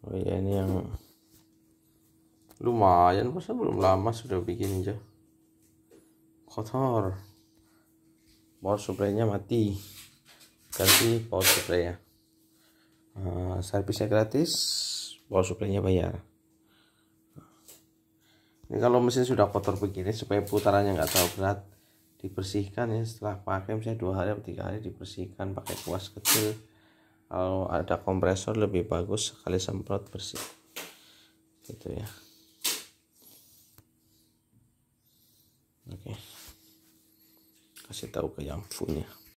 oh iya ini yang lumayan masa belum lama sudah bikin aja kotor power supply-nya mati ganti power supply ya uh, ah, servisnya gratis power supply-nya bayar ini kalau mesin sudah kotor begini supaya putarannya nggak terlalu berat dibersihkan ya setelah pakai misalnya dua hari atau tiga hari dibersihkan pakai kuas kecil kalau ada kompresor lebih bagus sekali semprot bersih gitu ya oke kasih tahu ke yang punya